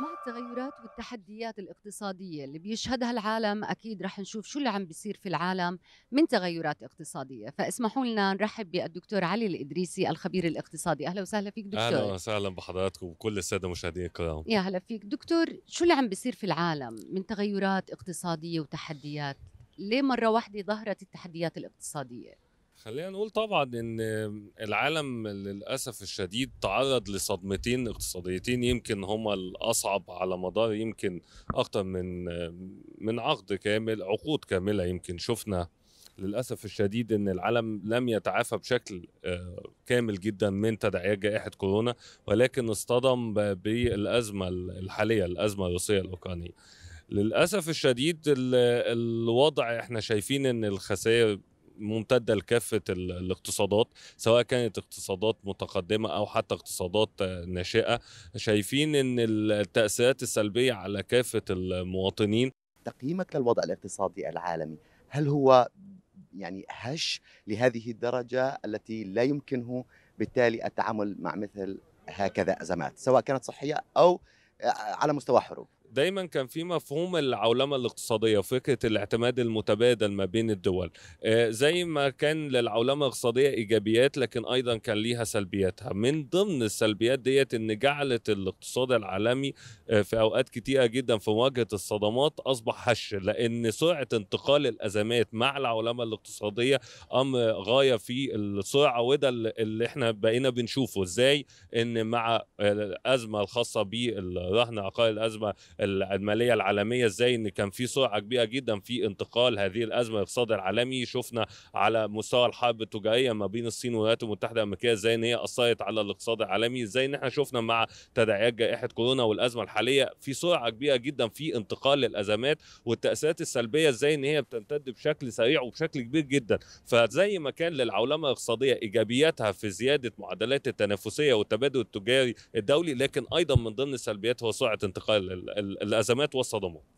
مع التغيرات والتحديات الاقتصادية اللي بيشهدها العالم أكيد رح نشوف شو اللي عم بيصير في العالم من تغيرات اقتصادية فاسمحوا لنا نرحب بالدكتور علي الإدريسي الخبير الاقتصادي أهلا وسهلا فيك دكتور أهلا وسهلا بحضراتكم وكل السادة المشاهدين الكرام يا هلا فيك دكتور شو اللي عم بيصير في العالم من تغيرات اقتصادية وتحديات ليه مرة واحدة ظهرت التحديات الاقتصادية خلينا نقول طبعا ان العالم للاسف الشديد تعرض لصدمتين اقتصاديتين يمكن هما الاصعب على مدار يمكن اكتر من من عقد كامل عقود كامله يمكن شفنا للاسف الشديد ان العالم لم يتعافى بشكل آه، كامل جدا من تداعيات جائحه كورونا ولكن اصطدم بالازمه الحاليه الازمه الروسيه الاوكرانيه للاسف الشديد الوضع احنا شايفين ان الخسائر ممتده لكافه الاقتصادات سواء كانت اقتصادات متقدمه او حتى اقتصادات آه، ناشئه شايفين ان التاثيرات السلبيه على كافه المواطنين تقييمك للوضع الاقتصادي العالمي هل هو يعني هش لهذه الدرجه التي لا يمكنه بالتالي التعامل مع مثل هكذا ازمات سواء كانت صحيه او آه، على مستوى حروب دايما كان في مفهوم العولمه الاقتصاديه فكره الاعتماد المتبادل ما بين الدول آه، زي ما كان للعولمه الاقتصاديه ايجابيات لكن ايضا كان ليها سلبياتها من ضمن السلبيات ديت ان جعلت الاقتصاد العالمي آه، في اوقات كتيره جدا في مواجهه الصدمات اصبح هش لان سرعه انتقال الازمات مع العولمه الاقتصاديه امر غايه في السرعه وده اللي احنا بقينا بنشوفه ازاي ان مع آه، الازمه الخاصه بالرهن عقار الازمه الماليه العالميه ازاي ان كان في سرعه كبيره جدا في انتقال هذه الازمه الاقتصاد العالمي شفنا على مستوى الحرب التجاريه ما بين الصين والولايات المتحده الامريكيه ازاي ان هي اثرت على الاقتصاد العالمي ازاي ان احنا شفنا مع تداعيات جائحه كورونا والازمه الحاليه في سرعه كبيره جدا في انتقال للازمات والتاثيرات السلبيه ازاي ان هي بتمتد بشكل سريع وبشكل كبير جدا فزي ما كان للعولمه الاقتصاديه ايجابياتها في زياده معدلات التنافسيه والتبادل التجاري الدولي لكن ايضا من ضمن السلبيات هو سرعه انتقال الازمات والصدمات